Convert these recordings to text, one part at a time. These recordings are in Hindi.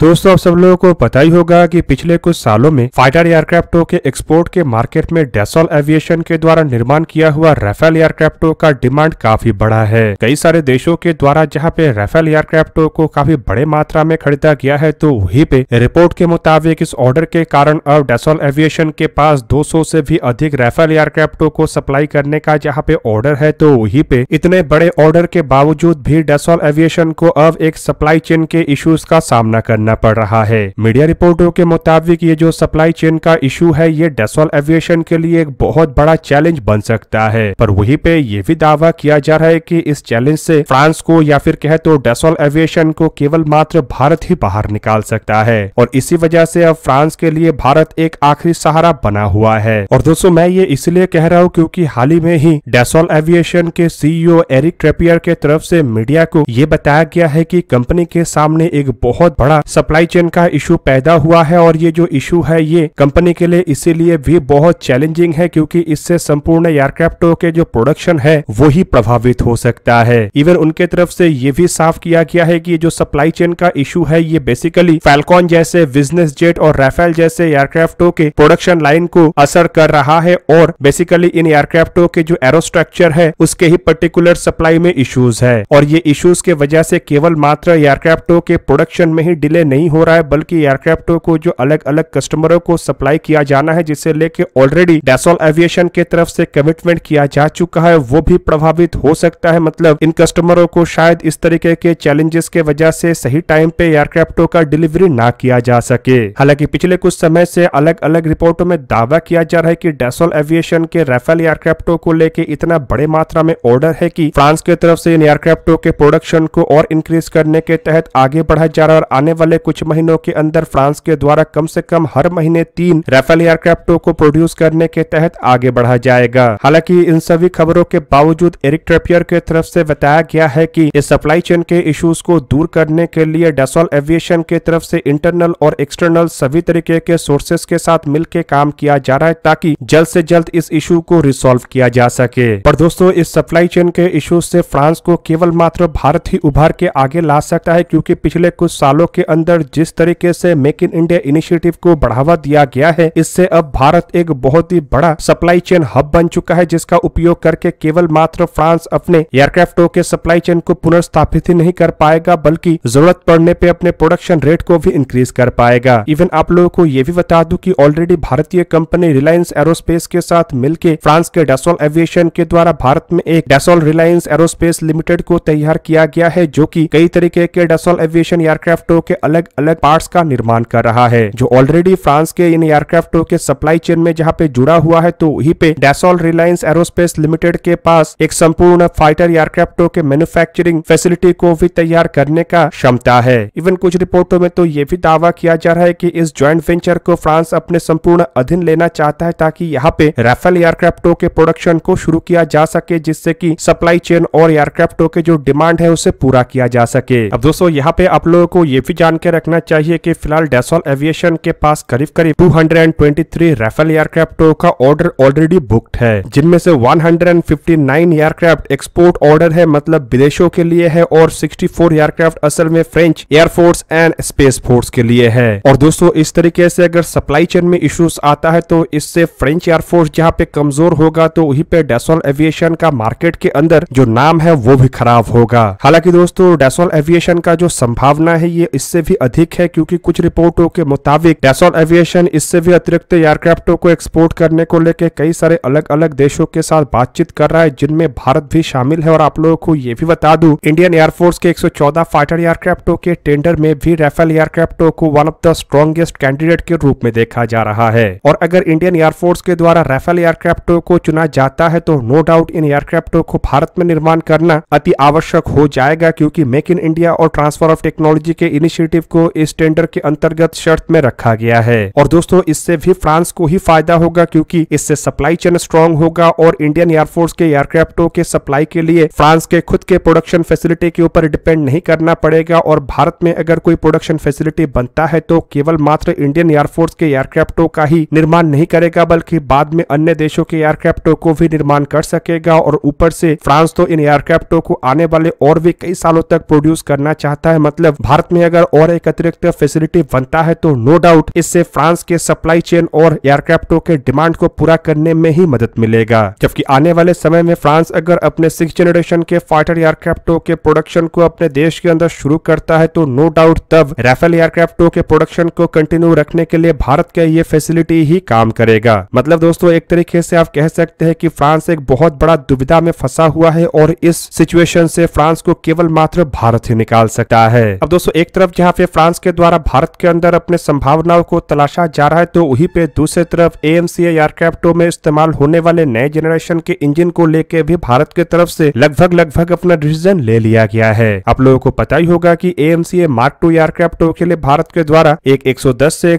दोस्तों आप सब लोगों को पता ही होगा कि पिछले कुछ सालों में फाइटर एयरक्राफ्टों के एक्सपोर्ट के मार्केट में डेसॉल एविएशन के द्वारा निर्माण किया हुआ रेफेल एयरक्राफ्टों का डिमांड काफी बढ़ा है कई सारे देशों के द्वारा जहां पे रेफेल एयरक्राफ्टों को काफी बड़े मात्रा में खरीदा गया है तो वहीं पे रिपोर्ट के मुताबिक इस ऑर्डर के कारण अब डेसॉल एविएशन के पास दो से भी अधिक रेफेल एयरक्राफ्टों को सप्लाई करने का जहाँ पे ऑर्डर है तो वहीं पे इतने बड़े ऑर्डर के बावजूद भी डेसॉल एविएशन को अब एक सप्लाई चेन के इश्यूज का सामना करना बनना पड़ रहा है मीडिया रिपोर्टों के मुताबिक ये जो सप्लाई चेन का इशू है ये डेसोल एविएशन के लिए एक बहुत बड़ा चैलेंज बन सकता है पर वहीं पे ये भी दावा किया जा रहा है कि इस चैलेंज से फ्रांस को या फिर कहे तो डेसोल एविएशन को केवल मात्र भारत ही बाहर निकाल सकता है और इसी वजह से अब फ्रांस के लिए भारत एक आखिरी सहारा बना हुआ है और दोस्तों मैं ये इसलिए कह रहा हूँ क्योंकि हाल ही में ही डेसोल एविएशन के सीईओ e एरिक ट्रेपियर के तरफ से मीडिया को ये बताया गया है कि कंपनी के सामने एक बहुत बड़ा सप्लाई चेन का इशू पैदा हुआ है और ये जो इशू है ये कंपनी के लिए इसीलिए भी बहुत चैलेंजिंग है क्योंकि इससे संपूर्ण एयरक्राफ्टों के जो प्रोडक्शन है वो ही प्रभावित हो सकता है इवन उनके तरफ से ये भी साफ किया गया है कि जो सप्लाई चेन का इशू है ये बेसिकली फैलकॉन जैसे बिजनेस जेट और राफेल जैसे एयरक्राफ्टों के प्रोडक्शन लाइन को असर कर रहा है और बेसिकली इन एयरक्राफ्टों के जो एरोस्ट्रक्चर है उसके ही पर्टिकुलर सप्लाई में इशूज है और ये इशूज के वजह से केवल मात्र एयरक्राफ्टों के प्रोडक्शन में ही डिले नहीं हो रहा है बल्कि एयरक्राफ्ट को जो अलग अलग कस्टमरों को सप्लाई किया जाना है जिसे लेके ऑलरेडी डेसोल एविएशन के तरफ से कमिटमेंट किया जा चुका है वो भी प्रभावित हो सकता है मतलब इन कस्टमरों को शायद इस तरीके के चैलेंजेस के वजह से सही टाइम पे एयरक्राफ्टों का डिलीवरी ना किया जा सके हालांकि पिछले कुछ समय से अलग अलग रिपोर्टों में दावा किया जा रहा है की डेसोल एविएशन के राफेल एयरक्राफ्टों को लेके इतना बड़े मात्रा में ऑर्डर है की फ्रांस के तरफ से इन एयरक्राफ्टों के प्रोडक्शन को और इंक्रीज करने के तहत आगे बढ़ा जा रहा है और आने वाले अगले कुछ महीनों के अंदर फ्रांस के द्वारा कम से कम हर महीने तीन राफेल एयरक्राफ्टों को प्रोड्यूस करने के तहत आगे बढ़ा जाएगा हालांकि इन सभी खबरों के बावजूद एरिक ट्रेपियर के तरफ से बताया गया है कि इस सप्लाई चेन के इश्यूज को दूर करने के लिए डेसॉल एविएशन के तरफ से इंटरनल और एक्सटर्नल सभी तरीके के सोर्सेस के साथ मिलकर काम किया जा रहा है ताकि जल्द ऐसी जल्द इस इशू को रिसोल्व किया जा सके पर दोस्तों इस सप्लाई चेन के इशू ऐसी फ्रांस को केवल मात्र भारत ही उभार के आगे ला सकता है क्यूँकी पिछले कुछ सालों के अंदर अंदर जिस तरीके से मेक इन इंडिया इनिशिएटिव को बढ़ावा दिया गया है इससे अब भारत एक बहुत ही बड़ा सप्लाई चेन हब बन चुका है जिसका उपयोग करके केवल मात्र फ्रांस अपने एयरक्राफ्टों के सप्लाई चेन को पुनर्स्थापित ही नहीं कर पाएगा बल्कि जरूरत पड़ने पे अपने प्रोडक्शन रेट को भी इंक्रीज कर पाएगा इवन आप लोगों को ये भी बता दू की ऑलरेडी भारतीय कंपनी रिलायंस एरोस्पेस के साथ मिलकर फ्रांस के डेसोल एविएशन के द्वारा भारत में एक डेसोल रिलायंस एरोस्पेस लिमिटेड को तैयार किया गया है जो की कई तरीके के डेसोल एविएशन एयरक्राफ्टों के अलग अलग अलग पार्ट्स का निर्माण कर रहा है जो ऑलरेडी फ्रांस के इन एयरक्राफ्टों के सप्लाई चेन में जहाँ पे जुड़ा हुआ है तो वही पे डेसोल रिलायंस एरोस्पेस लिमिटेड के पास एक संपूर्ण फाइटर एयरक्राफ्टों के मैन्युफैक्चरिंग फैसिलिटी को भी तैयार करने का क्षमता है इवन कुछ रिपोर्टों में तो ये भी दावा किया जा रहा है की इस ज्वाइंट वेंचर को फ्रांस अपने संपूर्ण अधीन लेना चाहता है ताकि यहाँ पे राफेल एयरक्राफ्टों के प्रोडक्शन को शुरू किया जा सके जिससे की सप्लाई चेन और एयरक्राफ्टों के जो डिमांड है उसे पूरा किया जा सके अब दोस्तों यहाँ पे आप लोगों को ये भी जानकारी के रखना चाहिए कि फिलहाल डेसॉल एविएशन के पास करीब करीब 223 राफेल एयरक्राफ्ट का ऑर्डर ऑलरेडी बुक्ड है जिनमें से 159 एयरक्राफ्ट एक्सपोर्ट ऑर्डर है मतलब विदेशों के लिए है और 64 एयरक्राफ्ट असल में French air force and space force के लिए है और दोस्तों इस तरीके से अगर सप्लाई चेन में इश्यूज आता है तो इससे फ्रेंच एयरफोर्स जहाँ पे कमजोर होगा तो वही पे डेसॉल एविएशन का मार्केट के अंदर जो नाम है वो भी खराब होगा हालांकि दोस्तों डेसॉल एविएशन का जो संभावना है ये इससे भी अधिक है क्योंकि कुछ रिपोर्टों के मुताबिक डेसॉल एविएशन इससे भी अतिरिक्त एयरक्राफ्टों को एक्सपोर्ट करने को लेकर कई सारे अलग अलग देशों के साथ बातचीत कर रहा है जिनमें भारत भी शामिल है और आप लोगों को ये भी बता दू इंडियन एयरफोर्स के एक फाइटर एयरक्राफ्टों के टेंडर में भी राफेल एयरक्राफ्टों को one of the strongest candidate के रूप में देखा जा रहा है और अगर इंडियन एयरफोर्स के द्वारा राफेल एयरक्राफ्टों को चुना जाता है तो नो डाउट इन एयरक्राफ्टों को भारत में निर्माण करना अति आवश्यक हो जाएगा क्योंकि मेक इन इंडिया और ट्रांसफर ऑफ टेक्नोलॉजी के इनिशिएटिव इंसेंटिव को इस टेंडर के अंतर्गत शर्त में रखा गया है और दोस्तों इससे भी फ्रांस को ही फायदा होगा क्योंकि इससे सप्लाई चेन स्ट्रॉन्ग होगा और इंडियन एयरफोर्स के एयरक्राफ्टों के सप्लाई के लिए फ्रांस के खुद के प्रोडक्शन फैसिलिटी के ऊपर डिपेंड नहीं करना पड़ेगा और भारत में अगर कोई प्रोडक्शन फैसिलिटी बनता है तो केवल मात्र इंडियन एयरफोर्स के एयरक्राफ्टों का ही निर्माण नहीं करेगा बल्कि बाद में अन्य देशों के एयरक्राफ्टों को भी निर्माण कर सकेगा और ऊपर से फ्रांस तो इन एयरक्राफ्टों को आने वाले और भी कई सालों तक प्रोड्यूस करना चाहता है मतलब भारत में अगर और और एक अतिरिक्त फैसिलिटी बनता है तो नो डाउट इससे फ्रांस के सप्लाई चेन और एयरक्राफ्टों के डिमांड को पूरा करने में ही मदद मिलेगा जबकि आने वाले समय में फ्रांस अगर अपने सिक्स जनरेशन के फाइटर एयरक्राफ्टों के प्रोडक्शन को अपने देश के अंदर शुरू करता है तो नो डाउट तब राफेल एयरक्राफ्टों के प्रोडक्शन को कंटिन्यू रखने के लिए भारत का ये फैसिलिटी ही काम करेगा मतलब दोस्तों एक तरीके से आप कह सकते हैं कि फ्रांस एक बहुत बड़ा दुविधा में फंसा हुआ है और इस सिचुएशन से फ्रांस को केवल मात्र भारत ही निकाल सकता है अब दोस्तों एक तरफ जहाँ तरफ ये फ्रांस के द्वारा भारत के अंदर अपने संभावनाओं को तलाशा जा रहा है तो वहीं पे दूसरी तरफ ए एम एयरक्राफ्टों में इस्तेमाल होने वाले नए जनरेशन के इंजन को लेके भी भारत के तरफ से लगभग लगभग अपना डिसीजन ले लिया गया है आप लोगों को पता ही होगा की A M C mark two एयरक्राफ्टों के लिए भारत के द्वारा एक एक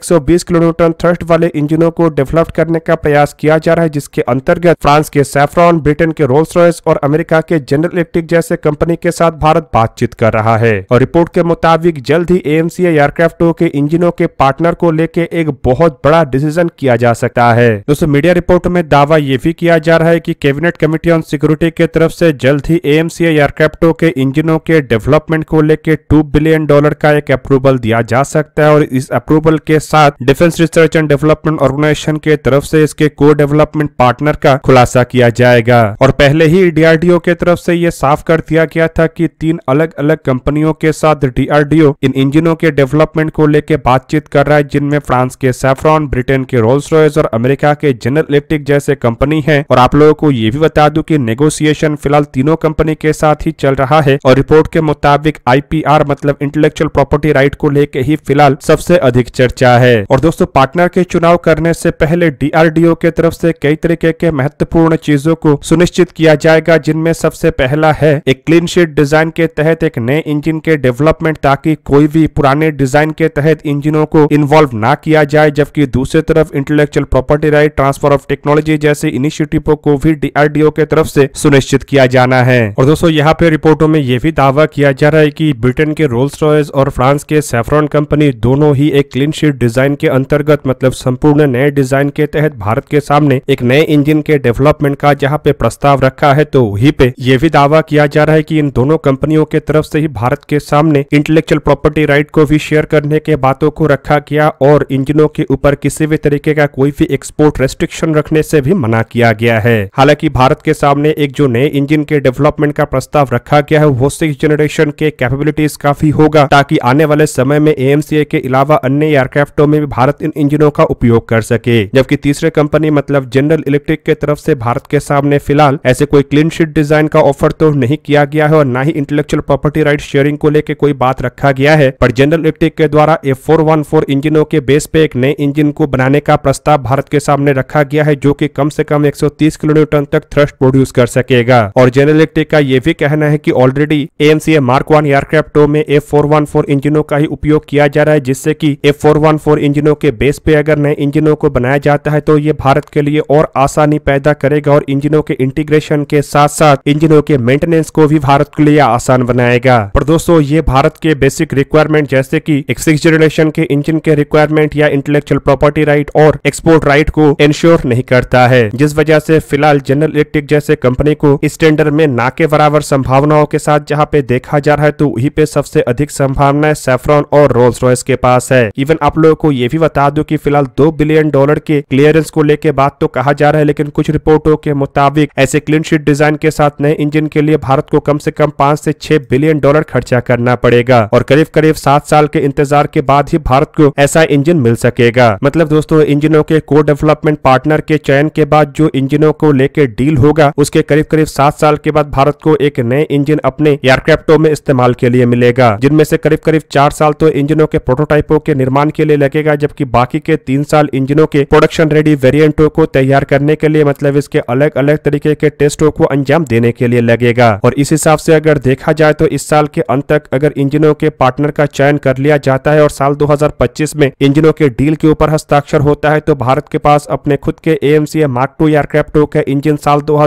से बीस किलोमीटर थ्रस्ट वाले इंजनों को डेवलप करने का प्रयास किया जा रहा है जिसके अंतर्गत फ्रांस के सैफ्रॉन ब्रिटेन के रोल्स रॉयस और अमेरिका के जनरल इलेक्ट्रिक जैसे कंपनी के साथ भारत बातचीत कर रहा है और रिपोर्ट के मुताबिक जल्द ही सी एयरक्राफ्ट के इंजिनों के पार्टनर को लेके एक बहुत बड़ा डिसीजन किया जा सकता है दोस्तों मीडिया रिपोर्ट में दावा ये भी किया जा रहा है की कैबिनेट कमेटी ऑन सिक्योरिटी के तरफ से जल्द ही सी एयरक्राफ्टों के इंजिनों के डेवलपमेंट को लेकर टू बिलियन डॉलर का एक अप्रूवल दिया जा सकता है और इस अप्रूवल के साथ Defence Research and Development Organisation के तरफ से इसके को डेवलपमेंट पार्टनर का खुलासा किया जाएगा और पहले ही डीआरडीओ के तरफ से ये साफ कर दिया गया था कि तीन अलग अलग कंपनियों के साथ डीआरडीओ इन इंजिन इंजनों के डेवलपमेंट को लेकर बातचीत कर रहा है जिनमें फ्रांस के सेफ्रॉन ब्रिटेन के रोल्स रॉयस और अमेरिका के जनरल इलेक्ट्रिक जैसे कंपनी है और आप लोगों को ये भी बता दू की नेगोसिएशन फिलहाल तीनों कंपनी के साथ ही चल रहा है और रिपोर्ट के मुताबिक आई मतलब इंटेलेक्चुअल प्रॉपर्टी राइट को लेकर ही फिलहाल सबसे अधिक चर्चा है और दोस्तों पार्टनर के चुनाव करने से पहले डीआरडीओ के तरफ से कई तरीके के महत्वपूर्ण चीजों को सुनिश्चित किया जाएगा जिनमें सबसे पहला है एक क्लीन शीट डिजाइन के तहत एक नए इंजन के डेवलपमेंट ताकि कोई भी पुराने डिजाइन के तहत इंजिनों को इन्वॉल्व ना किया जाए जबकि दूसरी तरफ intellectual property right transfer of technology जैसे इनिशियटिव को भी डीआरडीओ के तरफ से सुनिश्चित किया जाना है और दोस्तों यहाँ पे रिपोर्टों में यह भी दावा किया जा रहा है की ब्रिटेन के रोल्स रॉयस और फ्रांस के सेफ्रॉन कंपनी दोनों ही एक क्लीन शीट डिजाइन के अंतर्गत मतलब संपूर्ण नए डिजाइन के तहत भारत के सामने एक नए इंजन के डेवलपमेंट का जहाँ पे प्रस्ताव रखा है तो वही पे ये भी दावा किया जा रहा है की इन दोनों कंपनियों के तरफ से ही भारत के सामने इंटेलेक्चुअल प्रॉपर्टी राइट वेबसाइट को भी शेयर करने के बातों को रखा गया और इंजनों के ऊपर किसी भी तरीके का कोई भी एक्सपोर्ट रेस्ट्रिक्शन रखने से भी मना किया गया है हालांकि भारत के सामने एक जो नए इंजन के डेवलपमेंट का प्रस्ताव रखा गया है वो सिक्स जनरेशन के कैपेबिलिटीज काफी होगा ताकि आने वाले समय में एएमसीए के अलावा अन्य एयरक्राफ्टों में भी भारत इन इंजनों का उपयोग कर सके जबकि तीसरे कंपनी मतलब जनरल इलेक्ट्रिक के तरफ ऐसी भारत के सामने फिलहाल ऐसे कोई क्लीन शीट डिजाइन का ऑफर तो नहीं किया गया है और न ही इंटेलेक्चुअल प्रॉपर्टी राइट शेयरिंग को लेकर कोई बात रखा गया है और जनरल इलेक्ट्रिक के द्वारा एफ फोर वन फोर इंजनों के बेस पे एक नए इंजन को बनाने का प्रस्ताव भारत के सामने रखा गया है जो कि कम से कम 130 किलोमीटर तक थ्रस्ट प्रोड्यूस कर सकेगा और जनरल इलेक्ट्रिक का ये भी कहना है कि already A mark one aircraft में एफ फोर वन फोर इंजनों का ही उपयोग किया जा रहा है जिससे की एफ फोर वन फोर इंजनों के बेस पे अगर नए इंजनों को बनाया जाता है तो ये भारत के लिए और आसानी पैदा करेगा और इंजनों के इंटीग्रेशन के साथ साथ इंजनों के मेंटेनेंस को भी भारत के लिए आसान बनाएगा और दोस्तों ये भारत के बेसिक रिक्वायरमेंट रिक्वायरमेंट जैसे कि एक सिक्स जनरेशन के इंजन के रिक्वायरमेंट या इंटेलेक्चुअल प्रॉपर्टी राइट और एक्सपोर्ट राइट को इंश्योर नहीं करता है जिस वजह से फिलहाल जनरल इलेक्ट्रिक जैसे कंपनी को इस टेंडर में ना के बराबर संभावनाओं के साथ जहाँ पे देखा जा रहा है तो वही पे सबसे अधिक संभावनाएं सेफ्रॉन और रोल्स रॉयस के पास है इवन आप लोगों को ये भी बता दो की फिलहाल दो बिलियन डॉलर के क्लियरेंस को लेकर बात तो कहा जा रहा है लेकिन कुछ रिपोर्टों के मुताबिक ऐसे क्लीन शीट डिजाइन के साथ नए इंजन के लिए भारत को कम से कम पाँच से छह बिलियन डॉलर खर्चा करना पड़ेगा और करीब करीब सिर्फ मतलब सात साल के इंतजार के बाद ही भारत को ऐसा इंजन मिल सकेगा मतलब दोस्तों इंजनों के को डेवलपमेंट पार्टनर के चयन के बाद जो इंजनों को लेकर डील होगा उसके करीब करीब सात साल के बाद भारत को एक नए इंजन अपने एयरक्राफ्टों में इस्तेमाल के लिए मिलेगा जिनमें से करीब करीब चार साल तो इंजनों के प्रोटोटाइपों के निर्माण के लिए लगेगा जबकि बाकी के तीन साल इंजनों के प्रोडक्शन रेडी वेरियंटो को तैयार करने के लिए मतलब इसके अलग अलग तरीके के टेस्टों को अंजाम देने के लिए लगेगा और इस हिसाब से अगर देखा जाए तो इस साल के अंत तक अगर इंजनों के पार्टनर का चयन कर लिया जाता है और साल 2025 में इंजनों के डील के ऊपर हस्ताक्षर होता है तो भारत के पास अपने खुद के एम सी मार्क टू एयरक्राफ्टो का इंजन साल दो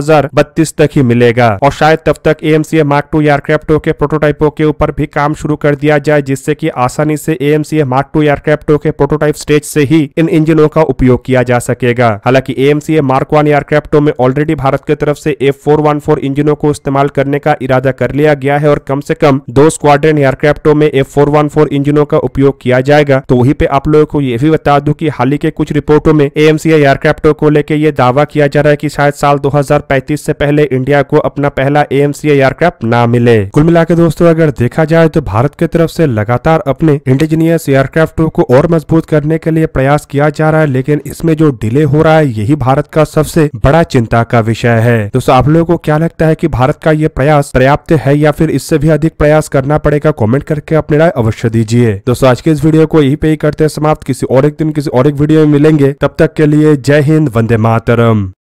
तक ही मिलेगा और शायद तब तक एम सी मार्क टू एयरक्राफ्टो के प्रोटोटाइपो के ऊपर भी काम शुरू कर दिया जाए जिससे की आसानी से एम सी मार्क टू एयरक्राफ्टो के प्रोटोटाइप स्टेज से ही इन इंजनों का उपयोग किया जा सकेगा हालांकि एम सी मार्क वन एयरक्राफ्टो में ऑलरेडी भारत की तरफ से एफ फोर इंजनों को इस्तेमाल करने का इरादा कर लिया गया है और कम से कम दो स्क्वाड्रन एयरक्राफ्टों में एफ फोर 414 इंजनों का उपयोग किया जाएगा तो वहीं पे आप लोगों को ये भी बता दूं कि हाल ही के कुछ रिपोर्टों में एएमसी एयरक्राफ्टों को लेकर यह दावा किया जा रहा है कि शायद साल 2035 से पहले इंडिया को अपना पहला एएमसी एयरक्राफ्ट ना मिले कुल मिला दोस्तों अगर देखा जाए तो भारत की तरफ से लगातार अपने इंडिजीनियस एयरक्राफ्ट को और मजबूत करने के लिए प्रयास किया जा रहा है लेकिन इसमें जो डिले हो रहा है यही भारत का सबसे बड़ा चिंता का विषय है दोस्तों आप लोगों को क्या लगता है की भारत का ये प्रयास पर्याप्त है या फिर इससे भी अधिक प्रयास करना पड़ेगा कॉमेंट करके अपने राय अवश्य दीजिए दोस्तों आज के इस वीडियो को यही पे ही करते हैं समाप्त किसी और एक दिन किसी और एक वीडियो में मिलेंगे तब तक के लिए जय हिंद वंदे मातरम